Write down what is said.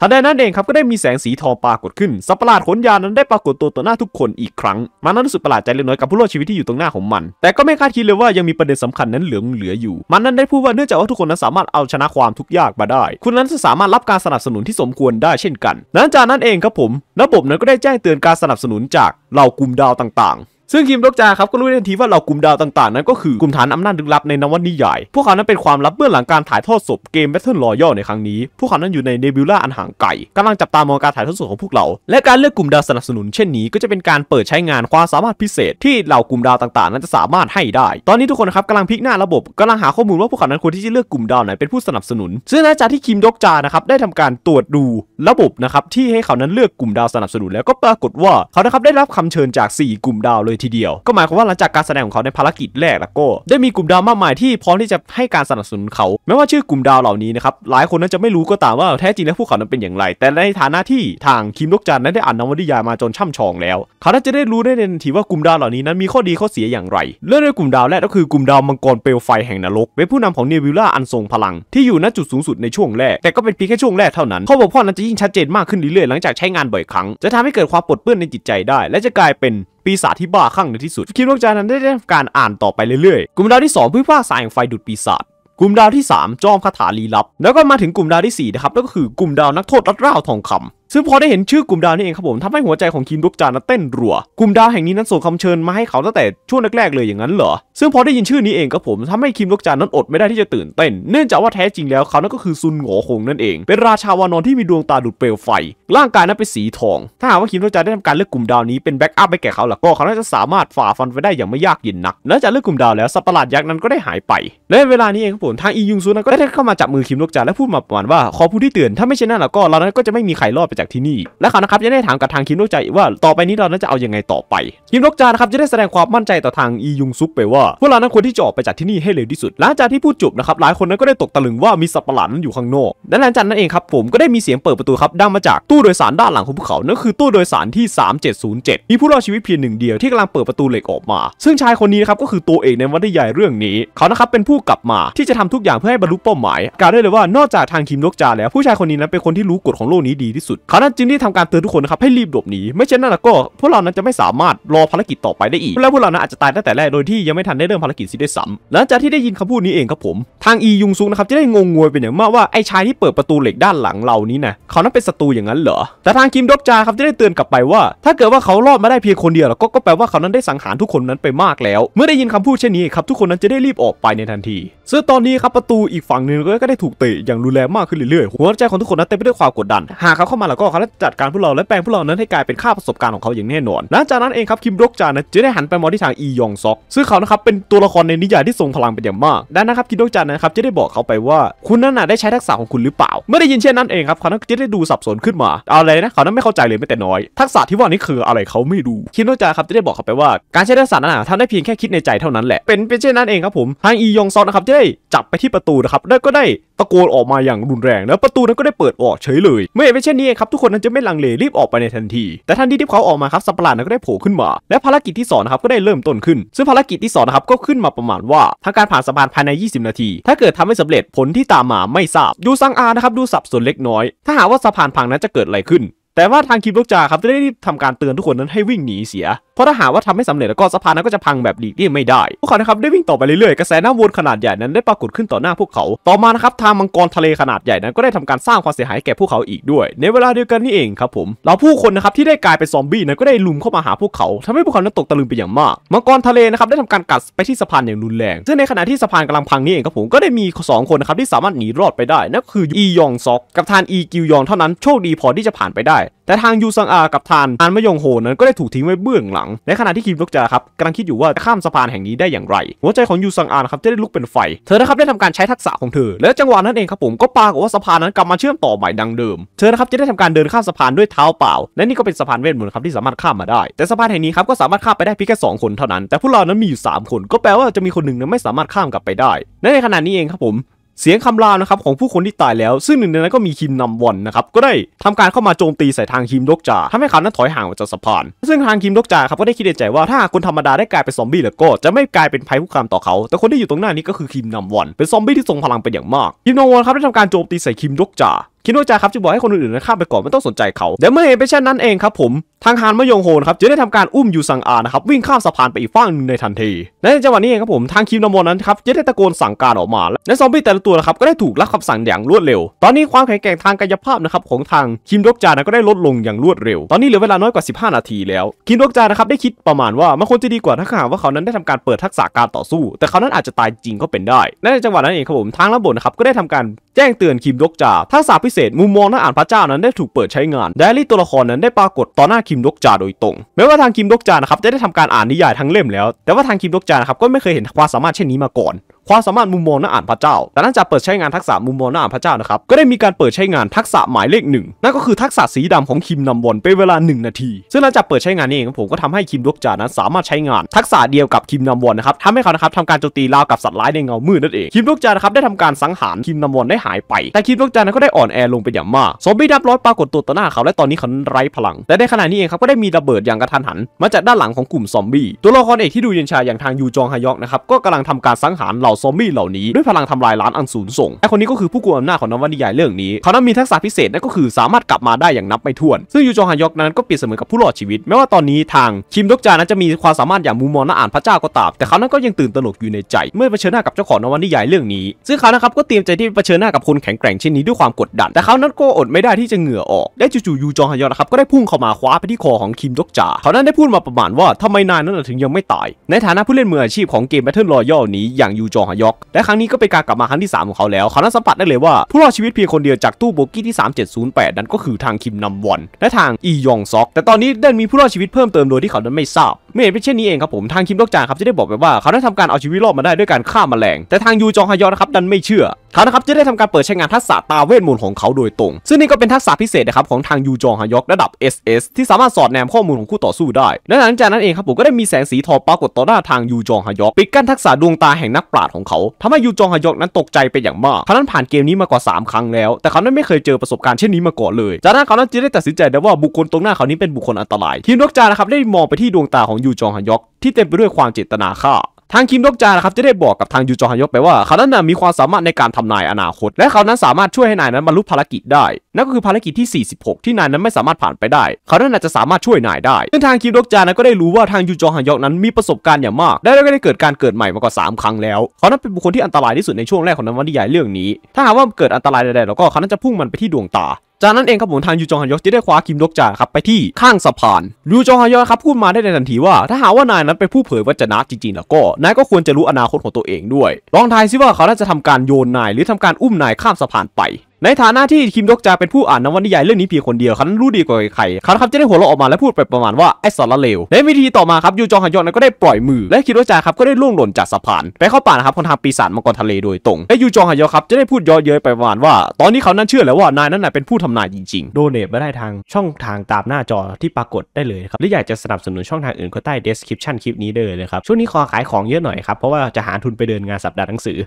ทันใดนั้นเองครับ ก็ได้มีแสงสีทองปรากฏขึ้นสัตว์ประหลาดขนยานนั้นได้ปรากฏตัวต่อหน้าทุกคนอีกครั้ง มันนั้นรู้สึกประหลาดใจเล็กน้อยกับผู้รอดชีวิตที่อยู่ตรงหน้าของมัน แต่ก็ไม่คาดคิดเลยว่ายังมีประเด็นสำคัญนั้นเหลืองเหลืออยู่มันนั้นได้พูดว่าเนื่องจากว่าทุกคนนั้นสามารถเอาชนะความทุกข์ยากมาได้ คุณนั้นจะสามารถรับการสนับสนุนที่สมควรได้เช่นกันหลังจากนั้นเองครับผม ระบบนั้นก็ได้แจ้งเตือนการสนับสนุนจากเหล่ากลุ่มดาวต่างๆซึ่งคิมลกจาครับ ก็รู้ได้ทันทีว่าเหล่ากลุ่มดาวต่างๆ นั้นก็คือกลุ่มฐานอำนาจลึกลับในนวนิยายพวกเขานั้นเป็นความลับเบื้องหลังการถ่ายทอดสดเกม b a t t ท e r รอย่อในครั้งนี้ พวกเขานั้นอยู่ในเนบิวล่าอันห่างไกลกำลังจับตามองการถ่ายทอดสดของพวกเรา และการเลือกกลุ่มดาวสนับสนุนเช่นนี้ ก็จะเป็นการเปิดใช้งานความสามารถพิเศษ ที่เหล่ากลุ่มดาวต่างๆ นั้นจะสามารถให้ได้ ตอนนี้ทุกคนครับกำลังพลิกหน้าระบบกำลังหาข้อมูลว่าพวกเขานั้นควรที่จะเลือกกลุ่มดาวไหนเป็นผู้สนับสนุน ซึ่งหลังจากที่คิมดกจานะครับได้ทำการตรวจดูระบบนะครับที่ให้เขานั้นเลือกกลุ่มดาวสนับสนุนแล้วก็ปรากฏว่าเขานะครับได้รับคำเชิญจาก 4 กลุ่มดาวเลยยทีเดียวก็หมายความว่าหลังจากการแสดงของเขาในภารกิจแรกแล้วก็ ได้มีกลุ่มดาวมากมายที่พร้อมที่จะให้การสนับสนุนเขาแม้ว่าชื่อกลุ่มดาวเหล่านี้นะครับ หลายคนนั้นจะไม่รู้ก็ตามว่าแท้จริงแล้วพวกเขานั้นเป็นอย่างไร แต่ในฐานะที่ทางคิมลกจันนั้นได้อ่านนวนิยายมาจนช่ำชองแล้วเขาจะได้รู้ได้ในทันทีว่ากลุ่มดาวเหล่านี้นั้นมีข้อดีข้อเสียอย่างไรเริ่มด้วยกลุ่มดาวแรกก็คือกลุ่มดาวมังกรเปลวไฟแห่งนรกเป็นผู้นำของเนวิล่าอันทรงพลังที่อยู่ณจุดสูงสุดในช่วงแรกแต่ก็เป็นเพียงแค่ช่วงแรกเท่านั้นข้อบกพร่องนั้นจะยิ่งชัดเจนมากขึ้นเรื่อยๆหลังจากใช้งานบ่อยครั้งจะทำให้เกิดความปวดเปื้อนในจิตใจได้ และจะกลายเป็นปีศาจที่บ้าคลั่งในที่สุดคิดว่าจานั้นได้ทำการอ่านต่อไปเรื่อยๆ กลุ่มดาวที่2พิพากษาแห่งไฟดูดปีศาจกลุ่มดาวที่ 3 จอมคาถาลีลับ แล้วก็มาถึงกลุ่มดาวที่4นะครับแล้วก็คือกลุ่มดาวนักโทษรัดร่าทองคำซึ่งพอได้เห็นชื่อกลุ่มดาวนี่เองครับผมทำให้หัวใจของคิมดุกจานนนั้เต้นรัว กลุ่มดาวแห่งนี้นั้น ส่งคำเชิญมาให้เขาตั้งแต่ช่วงแรกๆเลยอย่างนั้นเหรอ ซึ่งพอได้ยินชื่อนี้เองครับผมทำให้คิมดุกจานนั้นอดไม่ได้ที่จะตื่นเต้น เนื่องจากว่าแท้จริงแล้วเขานั้นก็คือซุนโง่คงนั่นเอง เป็นราชาวานอนที่มีดวงตาดุดเปลวไฟร่างกายนั้นเป็นสีทอง ถ้าหากว่าคิมดุกจานได้ทำการเลือกกลุ่มดาวนี้เป็นแบ็กอัพไปแก่เขาล่ะก็เขาน่าจะสามารถฝ่าฟันไปได้อย่างไม่ยากเย็นนักและจากเลือกกลุ่มดาวแล้วสัตว์ประหลาดยักษ์นั้นก็ได้หายไป และเวลานี้เองครับผมทางอียุงซุนนั้นก็ได้เข้ามาจับมือคิมดุกจานและพูดมาประมาณว่าขอผู้ที่เตือนถ้าไม่เช่นนั้นล่ะก็เรานั้นก็จะไม่มีใครรอดจากที่นี่และเขานะครับยังได้ถามกับทางคิมโนกจาว่า ต่อไปนี้เรานจะเอาอยังไงต่อไปคิมโนกจานะครับจะได้แสดงความมั่นใจต่อทางอียุงซุกไปว่าพวกเรานั้นควรที่จะออกไปจากที่นี่ให้เร็วที่สุด หลังจากที่พูดจบนะครับหลายคนนั้นก็ได้ตกตะลึงว่ามีสัตว์ประหลาดนั้นอยู่ข้างนอกและหลังจากนั้นเองครับผมก็ได้มีเสียงเปิดประตูครับดังมาจากตู้โดยสารด้านหลังของภูเขานั่นคือตู้โดยสารที่ 3707มีผู้รอดชีวิตเพียงหนึ่งเดียวที่กำลังเปิดประตูเหล็กออกมา ซึ่งชายคนนี้นะครับก็คือตัวเอกในวรรณยายเรื่องนี้ เขานะครับเป็นผู้กลับมาที่จะทำทุกอย่างเพื่อให้บรรลุเป้าหมายกล่าวได้เลยว่านอกจากทางคิมนกจาแล้วผู้ชายคนนี้นั้นเป็นคนที่รู้กฎของโลกนี้ดีที่สุดเขานั้นจึงได้ทำการเตือนทุกคนนะครับให้รีบหลบหนีไม่เช่นนั้นลก็พวกเรานั้นจะไม่สามารถรอภารกิจต่อไปได้อีก แล้วพวกเรานั้นอาจจะตายตั้งแต่แรกโดยที่ยังไม่ทันได้เริ่มภารกิจซีด้วยซ้ำหลังจากที่ได้ยินคำพูดนี้เองครับผม ทางอียุงซุงนะครับจะได้งงงวยเป็นอย่างมากว่า ไอ้ชายที่เปิดประตูเหล็กด้านหลังเรานี้นะเขานั้นเป็นศัตรูอย่างนั้นเหรอแต่ทางคิมดอกจาครับจะได้เตือนกลับไปว่า ถ้าเกิดว่าเขารอดมาได้เพียงคนเดียวแล้วก็แปลว่าเขานั้นได้สังหารทุกคนนั้นไปมากแล้วเมื่อได้ยินคำพูดเช่นนี้ครับทุกคนนั้นจะได้รีบออกไปในทันทีซึ่งตอนนี้ครับ ประตูอีกฝั่งหนึ่งก็ได้ถูกเตะอย่างรุนแรงมากขึ้นเรื่อยๆ หัวใจของทุกคนนั้นเต็มไปด้วยความกดดัน หากเขาเข้ามาแล้วก็เขาจะจัดการพวกเราและแปลงพวกเรานั้นให้กลายเป็นค่าประสบการณ์ของเขาอย่างแน่นอนหลังจากนั้นเองครับคิมรกจานะ จะได้หันไปมองที่ทางอียองซอกซึ่งเขานะครับเป็นตัวละครในนิยายที่ทรงพลังเป็นอย่างมากดังนั้นครับคิมรกจานะครับจะได้บอกเขาไปว่า คุณนั้นน่ะได้ใช้ทักษะของคุณหรือเปล่าเมื่อได้ยินเช่นนั้นเองครับเขานั้นจะได้ดูสับสนขึ้นมาเอาอะไรนะเขานั้นไม่เข้าใจเลยแม้แต่น้อย ทักษะที่ว่านี้คืออะไรเขาไม่รู้คิมรกจาครับจะได้บอกเขาไปว่าการใช้ทักษะนั้นทำได้เพียงแค่คิดในใจเท่านั้นแหละเป็นเป็นเช่นนั้นเองครับผมทางอียองซอกนะครับจะได้จับไปที่ประตูนะครับแล้วก็ได้ตะโกนออกมาอย่างรุนแรงแล้วประตูนั้นก็ได้เปิดออกเฉยเลยเมื่อเป็นเช่นนี้ครับทุกคนนั้นจะไม่ลังเลรีบออกไปในทันทีแต่ทันทีที่เขาออกมาครับสัปหลาดนั้นก็ได้โผล่ขึ้นมาและภารกิจที่สอนะครับก็ได้เริ่มต้นขึ้น ซึ่งภารกิจที่สอนะครับก็ขึ้นมาประมาณว่าทางการผ่านสะพานภายใน 20 นาที ถ้าเกิดทำให้สำเร็จผลที่ตามมาไม่ทราบ ดูซังอานะครับดูสับสนเล็กน้อย ถ้าหากว่าสะพานพังนั้นจะเกิดอะไรขึ้นแต่ว่าทางคิมลูกจาครับจะได้รีบทำการเตือนทุกคนนั้นให้วิ่งหนีเสีย เพราะถ้าหาว่าทำไม่สำเร็จแล้วก็สะพานนั้นก็จะพังแบบดีที่ไม่ได้ พวกเขานะครับได้วิ่งต่อไปเรื่อยๆกระแสน้ำวนขนาดใหญ่นั้นได้ปรากฏขึ้นต่อหน้าพวกเขา ต่อมานะครับทางมังกรทะเลขนาดใหญ่นั้น ก็ได้ทำการสร้างความเสียหายแก่พวกเขาอีกด้วย ในเวลาเดียวกันนี่เองครับผมเราผู้คนนะครับที่ได้กลายเป็นซอมบี้นั้นก็ได้ลุมเข้ามาหาพวกเขาทำให้พวกเขานั้นตกตะลึงไปอย่างมาก มังกรทะเลนะครับได้ทำการกัดไปที่สะพานอย่างรุนแรงซึ่งในขณะที่สะพานกำลังพังนี่เองครับผมก็ได้มี 2 คนนะครับที่สามารถหนีรอดไปได้นั่นคืออียองซอกกับทานอีกิวยองเท่านั้นโชคดีพอที่จะผ่านไปได้แต่ทางยูซังอากับทานอานมะยงโฮนั้นก็ได้ถูกทิ้งไว้เบื้องหลัง ในขณะที่คิมลุกจาครับกำลังคิดอยู่ว่าจะข้ามสะพานแห่งนี้ได้อย่างไร หัวใจของยูซังอาครับจะได้ลุกเป็นไฟเธอนะครับได้ทำการใช้ทักษะของเธอ และจังหวะนั้นเองครับผม ก็ปรากฏว่าสะพานนั้นกลับมาเชื่อมต่อใหม่ดังเดิม เธอนะครับจะได้ทำการเดินข้ามสะพานด้วยเท้าเปล่าและนี่ก็เป็นสะพานเวทมนต์ครับที่สามารถข้ามมาได้ แต่สะพานแห่งนี้ครับก็สามารถข้ามไปได้เพียงแค่สองคนเท่านั้นแต่พวกเรานั้นมีอยู่3คนก็แปลว่าจะมีคนหนึ่งนั้นไม่สามารถข้ามกลับไปได้ ในขณะนี้เองครับผมเสียงคำรามนะครับของผู้คนที่ตายแล้ว ซึ่งหนึ่งในนั้นก็มีคิมนำวอนนะครับ ก็ได้ทำการเข้ามาโจมตีใส่ทางคิมดกจาทำให้เขานั้นถอยห่างออกจากสะพาน ซึ่งทางคิมดกจาครับก็ได้คิดในใจว่าถ้าคนธรรมดาได้กลายเป็นซอมบี้แล้วก็จะไม่กลายเป็นภัยคุกคามต่อเขา แต่คนที่อยู่ตรงหน้านี้ก็คือคิมนำวอน เป็นซอมบี้ที่ทรงพลังเป็นอย่างมากคิมนำวอนครับได้ทำการโจมตีใส่คิมดกจาคิดนาจาครับจะบอกให้คนอื่นๆข้ามไปก่อนไม่ต้องสนใจเขา แต่เมื่อเป็นเช่นนั้นเองครับผม ทางฮานมะยงโฮนครับจะได้ทำการอุ้มยูซังอานะครับ วิ่งข้ามสะพานไปอีกฝั่งนึงในทันทีในจังหวะนี้เองครับผม ทางคิมนามอนนั้นครับจะได้ตะโกนสั่งการออกมา และซอมบี้แต่ละตัวนะครับ ก็ได้ถูกรับคำสั่งอย่างรวดเร็ว ตอนนี้ความแข็งแกร่งทางกายภาพนะครับของทางคิมดกจานะก็ได้ลดลงอย่างรวดเร็ว ตอนนี้เหลือเวลาน้อยกว่า 15 นาทีแล้วคิมดกจานะครับได้คิดประมาณว่ามันคงจะดีกว่าถ้าหากว่าเขานั้นได้ทำการเปิดทักษะการต่อสู้ แต่เขานั้นอาจจะตายจริงก็เป็นได้ในจังหวะนั้นเองครับผมทางระบบนะครับก็ได้ทำการแจ้งเตือนคิมดกจาทักษะพิเศษมุมมองหน้าอ่านพระเจ้านั้นได้ถูกเปิดใช้งานไดอารี่ตัวละครนั้นได้ปรากฏต่อหน้าคิมดกจาโดยตรงแม้ว่าทางคิมดกจานะครับจะได้ทำการอ่านนิยายทั้งเล่มแล้ว แต่ว่าทางคิมดกจานะครับก็ไม่เคยเห็นความสามารถเช่นนี้มาก่อนความสามารถมุมมองหน้าอ่านพระเจ้า แต่หลังจากเปิดใช้งานทักษะมุมมองหน้าอ่านพระเจ้านะครับ ก็ได้มีการเปิดใช้งานทักษะหมายเลขหนึ่งนั่นก็คือทักษะสีดำของคิมนำบอลเป็นเวลา1นาที ซึ่งหลังจากเปิดใช้งานนี้เองผมก็ทำให้คิมดวกจานั้นสามารถใช้งานทักษะเดียวกับคิมนำบอลนะครับทำให้เขานะครับทำการโจมตีราวกับสัตว์ร้ายในเงามืดนั่นเอง คิมดวกจานะครับได้ทำการสังหารคิมนำบอลได้หายไป แต่คิมดวกจานั้นก็ได้อ่อนแอลงไปอย่างมากซอมบี้ดับร้อยปรากฏตัวต่อหน้าเขาและตอนนี้เขาไร้พลังและในขณะนี้เองครับก็ได้มีระเบิดอย่างกระทันหัน มาจากด้านหลังของกลุ่มซอมบี้ตัวละครเอกที่ดูเย็นชาอย่างทางยูจองฮยอกนะครับก็กำลังทาการสังหารเหล่าซอมบี้เหล่านี้ ด้วยพลังทำลายล้านอันสูงส่งไอคนนี้ก็คือผู้กุมอำนาจของนวนิยายเรื่องนี้ เขานั้นมีทักษะพิเศษนั่นก็คือสามารถกลับมาได้อย่างนับไม่ถ้วน ซึ่งยูจงฮยอกนั้นก็เปรียบเสมือนกับผู้รอดชีวิต แม้ว่าตอนนี้ทางคิมดกจานั้นจะมีความสามารถอย่างมูมอนน่าอ่านพระเจ้าก็ตาม แต่เขานั้นก็ยังตื่นตระหนกอยู่ในใจเมื่อเผชิญหน้ากับเจ้าของนวนิยายเรื่องนี้ ซึ่งเขานะครับก็เตรียมใจที่เผชิญหน้ากับคนแข็งแกร่งเช่นนี้ด้วยความกดดัน แต่เขานั้นก็อดไม่ได้ที่จะเหงื่อออกและจู่ๆยูจงฮยอกนะครับก็ได้พุ่งเข้ามาคว้าไปที่คอของคิมดกจาเขานั้นได้พูดมาประมาณว่าทำไมนายนั้นถึงยังไม่ตาย ในฐานะผู้เล่นมืออาชีพของเกม Battle Royale นี้ อย่างยูจของฮยอกและครั้งนี้ก็เป็นการกลับมาครั้งที่ 3 ของเขาแล้วเขาได้สัมผัสได้เลยว่าผู้รอดชีวิตเพียงคนเดียวจากตู้โบกี้ที่ 3708 นั้นก็คือทางคิมนัมวอนและทางอียองซอก แต่ตอนนี้เดนมีผู้รอดชีวิตเพิ่มเติมโดยที่เขานั้นไม่ทราบไม่เห็นเป็นเช่นนี้เองครับผมทางคิมดอกจางครับจะได้บอกไปว่าเขาได้ทำการเอาชีวิตรอดมาได้ด้วยการฆ่าแมลง แต่ทางยูจองฮยอกนะครับดันไม่เชื่อขานะครับจะได้ทำการเปิดใช้งานทักษะตาเวทมนต์ของเขาโดยตรง ซึ่งนี่ก็เป็นทักษะพิเศษนะครับของทางยูจองฮยอกระดับ SS ที่สามารถสอดแนมข้อมูลของคู่ต่อสู้ได้และหลังจากนั้นเองครับผมก็ได้มีแสงสีทองปรากฏต่อหน้าทางยูจองฮยอกปิดกั้นทักษะดวงตาแห่งนักปราชญ์ของเขา ทำให้ยูจองฮยอกนั้นตกใจไปอย่างมากเขานั้นผ่านเกมนี้มากว่า 3 ครั้งแล้ว แต่เขานั้นไม่เคยเจอประสบการณ์เช่นนี้มาก่อนเลยจากนั้นเขานั้นจะได้ตัดสินใจได้ว่าบุคคลตรงหน้าเขานี้เป็นบุคคลอันตรายทีมนกจานะครับได้มองไปที่ดวงตาของยูจองฮยอกที่เต็มไปด้วยความเจตนาฆ่าทางคิมดกจานะครับ จะได้บอกกับทาง ยูจอฮยกไปว่าเขานั้นมีความสามารถในการทำนายอนาคต และเขานั้นสามารถช่วยให้นายนั้นบรรลุภารกิจได้นั่นก็คือภารกิจที่ 46 ที่นายนั้นไม่สามารถผ่านไปได้เขานั้นอาจจะสามารถช่วยนายได้ซึ่งทางคิมดกจานั้นก็ได้รู้ว่าทางยูจอฮยกนั้นมีประสบการณ์อย่างมากแลวก็ได้เกิดการเกิดใหม่มากว่า 3 ครั้งแล้วเขานั้นเป็นบุคคลที่อันตรายที่สุดในช่วงแรกของนวนิยายเรื่องนี้ ถ้าหากว่าเกิดอันตรายใดๆแล้วก็เขานั้นจะพุ่งมันไปที่ดวงตาจากนั้นเองครับผมทางยูจองฮยอกจะได้คว้าคิมดกจ่าครับไปที่ข้างสะพานยูจองฮยอกครับพูดมาได้ในทันทีว่า ถ้าหาว่านายนั้นเป็นผู้เผยวัจนะจริงๆแล้วก็นายก็ควรจะรู้อนาคตของตัวเองด้วย ลองทายซิว่าเขาน่าจะทำการโยนนายหรือทำการอุ้มนายข้ามสะพานไปในฐานะที่คิมดกจาเป็นผู้อ่านนวนิยายเรื่องนี้เพียงคนเดียวคันรู้ดีกว่าใครคันครับจะได้หัวเราะออกมาและพูดไปประมาณว่าไอ้สารเลวในวิธีต่อมาครับยูจองฮันยอนก็ได้ปล่อยมือ และคิดว่าจาครับ ก็ได้ล่วงหล่นจากสะพานไปเข้าป่านะครับคนทางปีศาจมังกรทะเลโดยตรงและยูจองฮยอนครับจะได้พูดย่อเย้ยไปประมาณว่า ตอนนี้เขานั้นเชื่อแล้วว่านายนั้นเป็นผู้ทำนายจริง ๆ โดเนทม่ได้ทางช่องทางตามหน้าจอที่ปรากฏได้เลยครับหรืออยากจะสนับสนุนช่องทางอื่นก็ใต้ description คลิปนี้ได้เลยครับช่วงนี้ขอขายของเยอะหน่อยครับเพราะว่าจะหาทุนไปเดินงานสัปดาห์หนังสือ